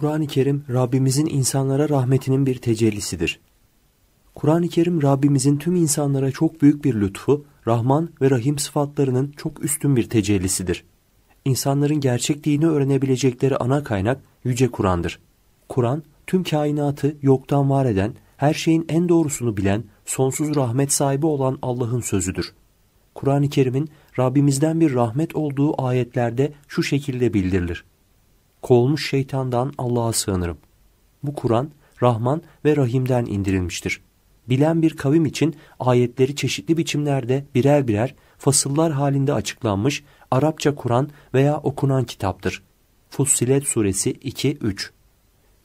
Kur'an-ı Kerim Rabbimizin insanlara rahmetinin bir tecellisidir. Kur'an-ı Kerim Rabbimizin tüm insanlara çok büyük bir lütfu, Rahman ve Rahim sıfatlarının çok üstün bir tecellisidir. İnsanların gerçek dini öğrenebilecekleri ana kaynak Yüce Kur'an'dır. Kur'an, tüm kainatı yoktan var eden, her şeyin en doğrusunu bilen, sonsuz rahmet sahibi olan Allah'ın sözüdür. Kur'an-ı Kerim'in Rabbimizden bir rahmet olduğu ayetlerde şu şekilde bildirilir. Kovulmuş şeytandan Allah'a sığınırım. Bu Kur'an Rahman ve Rahim'den indirilmiştir. Bilen bir kavim için ayetleri çeşitli biçimlerde birer birer fasıllar halinde açıklanmış Arapça Kur'an veya okunan kitaptır. Fussilet Suresi 2-3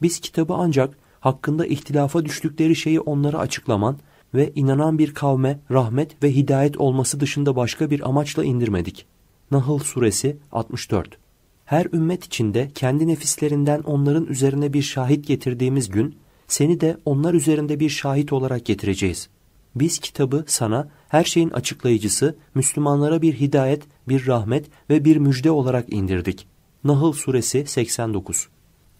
Biz kitabı ancak hakkında ihtilafa düştükleri şeyi onlara açıklaman ve inanan bir kavme rahmet ve hidayet olması dışında başka bir amaçla indirmedik. Nahl Suresi 64 her ümmet içinde kendi nefislerinden onların üzerine bir şahit getirdiğimiz gün seni de onlar üzerinde bir şahit olarak getireceğiz. Biz kitabı sana her şeyin açıklayıcısı, Müslümanlara bir hidayet, bir rahmet ve bir müjde olarak indirdik. Nahl Suresi 89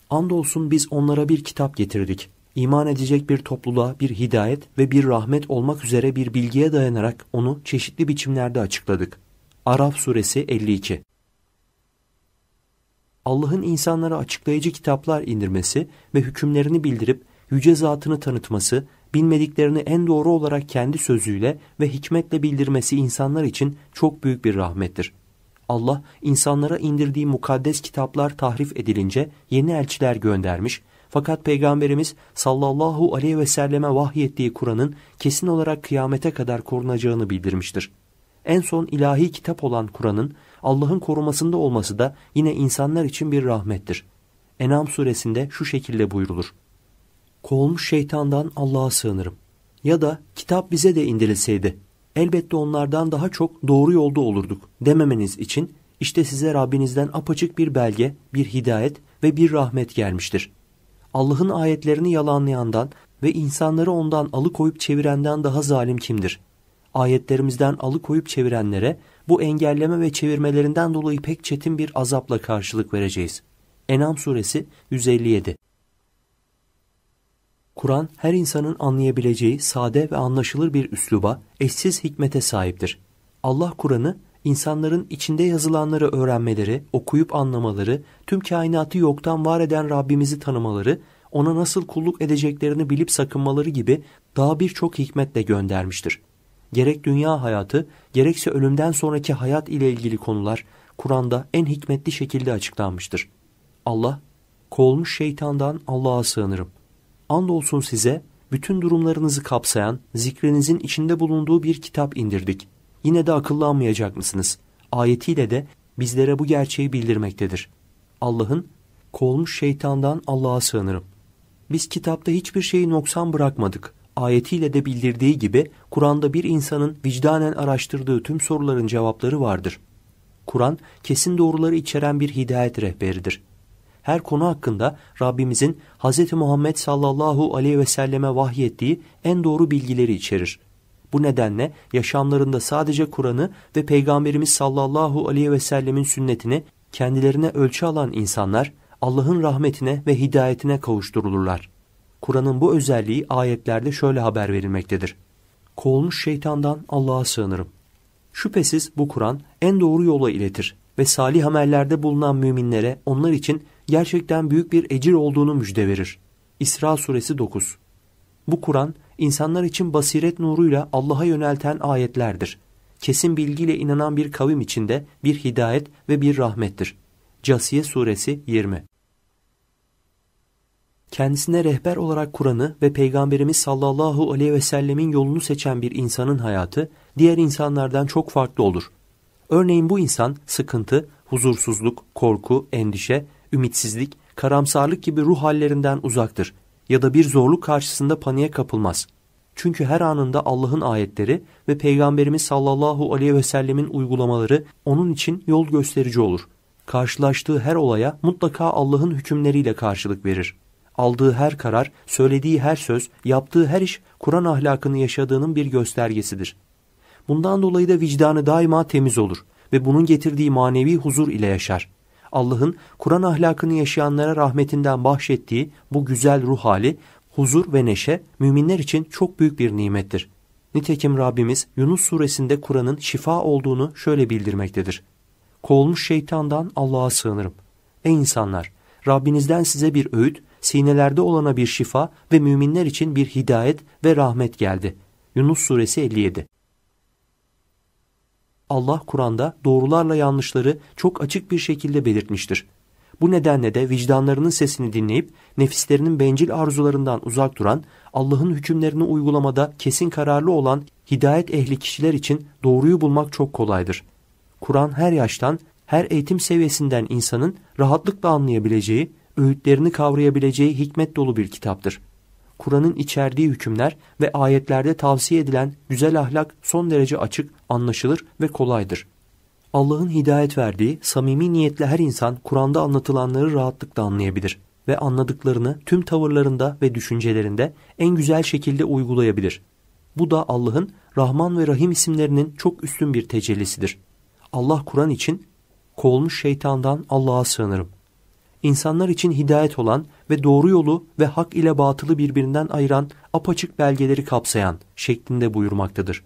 Andolsun biz onlara bir kitap getirdik. İman edecek bir topluluğa bir hidayet ve bir rahmet olmak üzere bir bilgiye dayanarak onu çeşitli biçimlerde açıkladık. Araf Suresi 52 Allah'ın insanlara açıklayıcı kitaplar indirmesi ve hükümlerini bildirip yüce zatını tanıtması, bilmediklerini en doğru olarak kendi sözüyle ve hikmetle bildirmesi insanlar için çok büyük bir rahmettir. Allah insanlara indirdiği mukaddes kitaplar tahrif edilince yeni elçiler göndermiş fakat Peygamberimiz sallallahu aleyhi ve selleme vahyettiği Kur'an'ın kesin olarak kıyamete kadar korunacağını bildirmiştir en son ilahi kitap olan Kur'an'ın Allah'ın korumasında olması da yine insanlar için bir rahmettir. Enam suresinde şu şekilde buyrulur. Kovulmuş şeytandan Allah'a sığınırım. Ya da kitap bize de indirilseydi elbette onlardan daha çok doğru yolda olurduk dememeniz için işte size Rabbinizden apaçık bir belge, bir hidayet ve bir rahmet gelmiştir. Allah'ın ayetlerini yalanlayandan ve insanları ondan alıkoyup çevirenden daha zalim kimdir? ayetlerimizden alıkoyup çevirenlere bu engelleme ve çevirmelerinden dolayı pek çetin bir azapla karşılık vereceğiz. Enam suresi 157 Kur'an her insanın anlayabileceği sade ve anlaşılır bir üsluba, eşsiz hikmete sahiptir. Allah Kur'an'ı insanların içinde yazılanları öğrenmeleri, okuyup anlamaları, tüm kainatı yoktan var eden Rabbimizi tanımaları, ona nasıl kulluk edeceklerini bilip sakınmaları gibi daha birçok hikmetle göndermiştir gerek dünya hayatı gerekse ölümden sonraki hayat ile ilgili konular Kur'an'da en hikmetli şekilde açıklanmıştır. Allah, kovulmuş şeytandan Allah'a sığınırım. Andolsun size bütün durumlarınızı kapsayan zikrinizin içinde bulunduğu bir kitap indirdik. Yine de akıllanmayacak mısınız? Ayetiyle de bizlere bu gerçeği bildirmektedir. Allah'ın kovulmuş şeytandan Allah'a sığınırım. Biz kitapta hiçbir şeyi noksan bırakmadık.'' ayetiyle de bildirdiği gibi Kur'an'da bir insanın vicdanen araştırdığı tüm soruların cevapları vardır. Kur'an kesin doğruları içeren bir hidayet rehberidir. Her konu hakkında Rabbimizin Hz. Muhammed sallallahu aleyhi ve selleme vahyettiği en doğru bilgileri içerir. Bu nedenle yaşamlarında sadece Kur'an'ı ve Peygamberimiz sallallahu aleyhi ve sellemin sünnetini kendilerine ölçü alan insanlar Allah'ın rahmetine ve hidayetine kavuşturulurlar. Kur'an'ın bu özelliği ayetlerde şöyle haber verilmektedir. Kovulmuş şeytandan Allah'a sığınırım. Şüphesiz bu Kur'an en doğru yola iletir ve salih amellerde bulunan müminlere onlar için gerçekten büyük bir ecir olduğunu müjde verir. İsra suresi 9 Bu Kur'an insanlar için basiret nuruyla Allah'a yönelten ayetlerdir. Kesin bilgiyle inanan bir kavim içinde bir hidayet ve bir rahmettir. Casiye suresi 20 kendisine rehber olarak Kur'an'ı ve Peygamberimiz sallallahu aleyhi ve sellemin yolunu seçen bir insanın hayatı diğer insanlardan çok farklı olur. Örneğin bu insan sıkıntı, huzursuzluk, korku, endişe, ümitsizlik, karamsarlık gibi ruh hallerinden uzaktır ya da bir zorluk karşısında paniğe kapılmaz. Çünkü her anında Allah'ın ayetleri ve Peygamberimiz sallallahu aleyhi ve sellemin uygulamaları onun için yol gösterici olur. Karşılaştığı her olaya mutlaka Allah'ın hükümleriyle karşılık verir. Aldığı her karar, söylediği her söz, yaptığı her iş Kur'an ahlakını yaşadığının bir göstergesidir. Bundan dolayı da vicdanı daima temiz olur ve bunun getirdiği manevi huzur ile yaşar. Allah'ın Kur'an ahlakını yaşayanlara rahmetinden bahşettiği bu güzel ruh hali, huzur ve neşe müminler için çok büyük bir nimettir. Nitekim Rabbimiz Yunus suresinde Kur'an'ın şifa olduğunu şöyle bildirmektedir. Kovulmuş şeytandan Allah'a sığınırım. Ey insanlar! Rabbinizden size bir öğüt sinelerde olana bir şifa ve müminler için bir hidayet ve rahmet geldi. Yunus suresi 57 Allah Kur'an'da doğrularla yanlışları çok açık bir şekilde belirtmiştir. Bu nedenle de vicdanlarının sesini dinleyip nefislerinin bencil arzularından uzak duran, Allah'ın hükümlerini uygulamada kesin kararlı olan hidayet ehli kişiler için doğruyu bulmak çok kolaydır. Kur'an her yaştan, her eğitim seviyesinden insanın rahatlıkla anlayabileceği öğütlerini kavrayabileceği hikmet dolu bir kitaptır. Kur'an'ın içerdiği hükümler ve ayetlerde tavsiye edilen güzel ahlak son derece açık, anlaşılır ve kolaydır. Allah'ın hidayet verdiği samimi niyetle her insan Kur'an'da anlatılanları rahatlıkla anlayabilir ve anladıklarını tüm tavırlarında ve düşüncelerinde en güzel şekilde uygulayabilir. Bu da Allah'ın Rahman ve Rahim isimlerinin çok üstün bir tecellisidir. Allah Kur'an için kovulmuş şeytandan Allah'a sığınırım insanlar için hidayet olan ve doğru yolu ve hak ile batılı birbirinden ayıran apaçık belgeleri kapsayan şeklinde buyurmaktadır.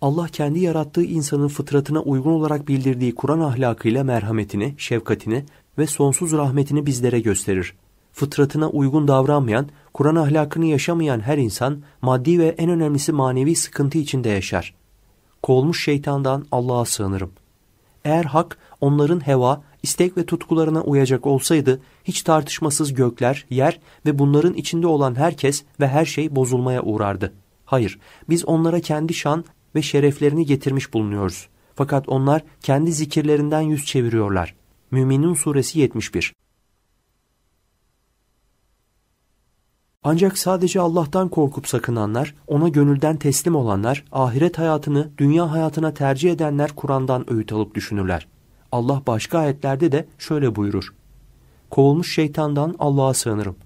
Allah kendi yarattığı insanın fıtratına uygun olarak bildirdiği Kur'an ahlakıyla merhametini, şefkatini ve sonsuz rahmetini bizlere gösterir. Fıtratına uygun davranmayan, Kur'an ahlakını yaşamayan her insan maddi ve en önemlisi manevi sıkıntı içinde yaşar. Kovulmuş şeytandan Allah'a sığınırım. Eğer hak onların heva, istek ve tutkularına uyacak olsaydı hiç tartışmasız gökler, yer ve bunların içinde olan herkes ve her şey bozulmaya uğrardı. Hayır, biz onlara kendi şan ve şereflerini getirmiş bulunuyoruz. Fakat onlar kendi zikirlerinden yüz çeviriyorlar. Müminin suresi 71 Ancak sadece Allah'tan korkup sakınanlar, ona gönülden teslim olanlar, ahiret hayatını dünya hayatına tercih edenler Kur'an'dan öğüt alıp düşünürler. Allah başka ayetlerde de şöyle buyurur. Kovulmuş şeytandan Allah'a sığınırım.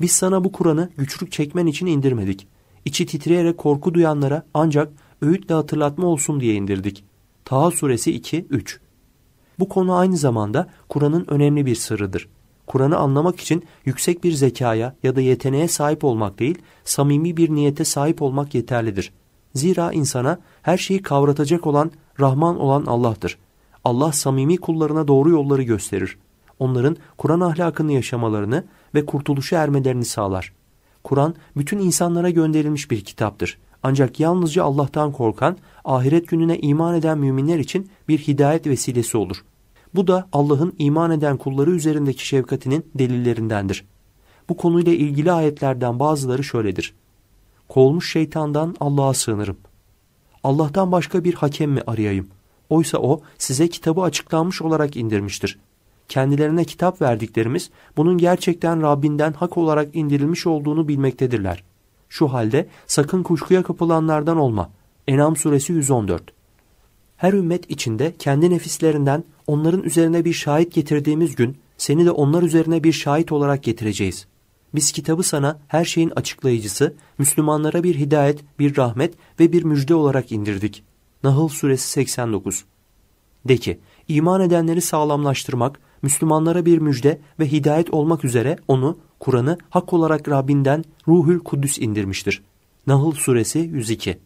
Biz sana bu Kur'an'ı güçlük çekmen için indirmedik. İçi titreyerek korku duyanlara ancak öğütle hatırlatma olsun diye indirdik. Taha suresi 2-3 Bu konu aynı zamanda Kur'an'ın önemli bir sırrıdır. Kur'an'ı anlamak için yüksek bir zekaya ya da yeteneğe sahip olmak değil, samimi bir niyete sahip olmak yeterlidir. Zira insana her şeyi kavratacak olan, Rahman olan Allah'tır. Allah samimi kullarına doğru yolları gösterir. Onların Kur'an ahlakını yaşamalarını ve kurtuluşa ermelerini sağlar. Kur'an bütün insanlara gönderilmiş bir kitaptır. Ancak yalnızca Allah'tan korkan, ahiret gününe iman eden müminler için bir hidayet vesilesi olur.'' Bu da Allah'ın iman eden kulları üzerindeki şefkatinin delillerindendir. Bu konuyla ilgili ayetlerden bazıları şöyledir. Kovulmuş şeytandan Allah'a sığınırım. Allah'tan başka bir hakem mi arayayım? Oysa o size kitabı açıklanmış olarak indirmiştir. Kendilerine kitap verdiklerimiz bunun gerçekten Rabbinden hak olarak indirilmiş olduğunu bilmektedirler. Şu halde sakın kuşkuya kapılanlardan olma. Enam suresi 114 her ümmet içinde kendi nefislerinden onların üzerine bir şahit getirdiğimiz gün seni de onlar üzerine bir şahit olarak getireceğiz. Biz kitabı sana her şeyin açıklayıcısı, Müslümanlara bir hidayet, bir rahmet ve bir müjde olarak indirdik. Nahl Suresi 89 De ki, iman edenleri sağlamlaştırmak, Müslümanlara bir müjde ve hidayet olmak üzere onu, Kur'an'ı hak olarak Rabbinden Ruhül Kudüs indirmiştir. Nahl Suresi 102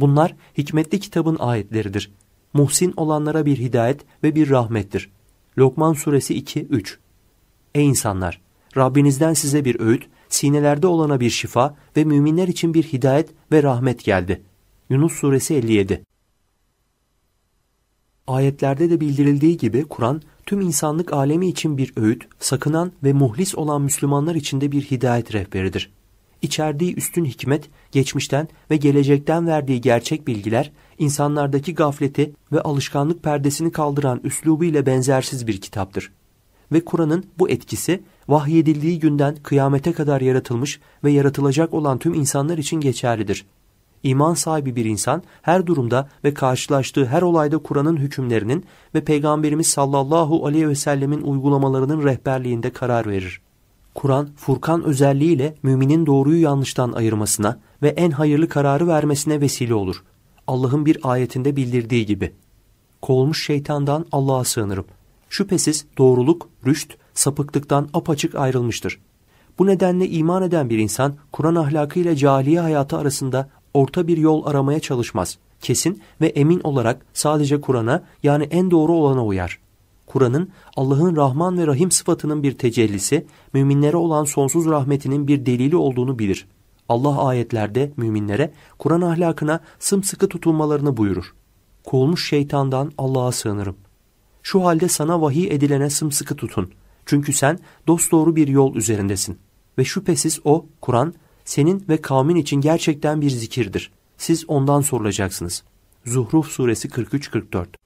Bunlar hikmetli kitabın ayetleridir. Muhsin olanlara bir hidayet ve bir rahmettir. Lokman suresi 2-3 Ey insanlar! Rabbinizden size bir öğüt, sinelerde olana bir şifa ve müminler için bir hidayet ve rahmet geldi. Yunus suresi 57 Ayetlerde de bildirildiği gibi Kur'an tüm insanlık alemi için bir öğüt, sakınan ve muhlis olan Müslümanlar için de bir hidayet rehberidir içerdiği üstün hikmet, geçmişten ve gelecekten verdiği gerçek bilgiler, insanlardaki gafleti ve alışkanlık perdesini kaldıran üslubu ile benzersiz bir kitaptır. Ve Kur'an'ın bu etkisi vahyedildiği günden kıyamete kadar yaratılmış ve yaratılacak olan tüm insanlar için geçerlidir. İman sahibi bir insan her durumda ve karşılaştığı her olayda Kur'an'ın hükümlerinin ve Peygamberimiz sallallahu aleyhi ve sellemin uygulamalarının rehberliğinde karar verir. Kur'an, Furkan özelliğiyle müminin doğruyu yanlıştan ayırmasına ve en hayırlı kararı vermesine vesile olur. Allah'ın bir ayetinde bildirdiği gibi. Kovulmuş şeytandan Allah'a sığınırım. Şüphesiz doğruluk, rüşt, sapıklıktan apaçık ayrılmıştır. Bu nedenle iman eden bir insan Kur'an ahlakı ile cahiliye hayatı arasında orta bir yol aramaya çalışmaz. Kesin ve emin olarak sadece Kur'an'a yani en doğru olana uyar.'' Kur'an'ın Allah'ın Rahman ve Rahim sıfatının bir tecellisi, müminlere olan sonsuz rahmetinin bir delili olduğunu bilir. Allah ayetlerde müminlere Kur'an ahlakına sımsıkı tutulmalarını buyurur. Kovulmuş şeytandan Allah'a sığınırım. Şu halde sana vahiy edilene sımsıkı tutun. Çünkü sen dosdoğru bir yol üzerindesin. Ve şüphesiz o, Kur'an, senin ve kavmin için gerçekten bir zikirdir. Siz ondan sorulacaksınız. Zuhruf Suresi 43-44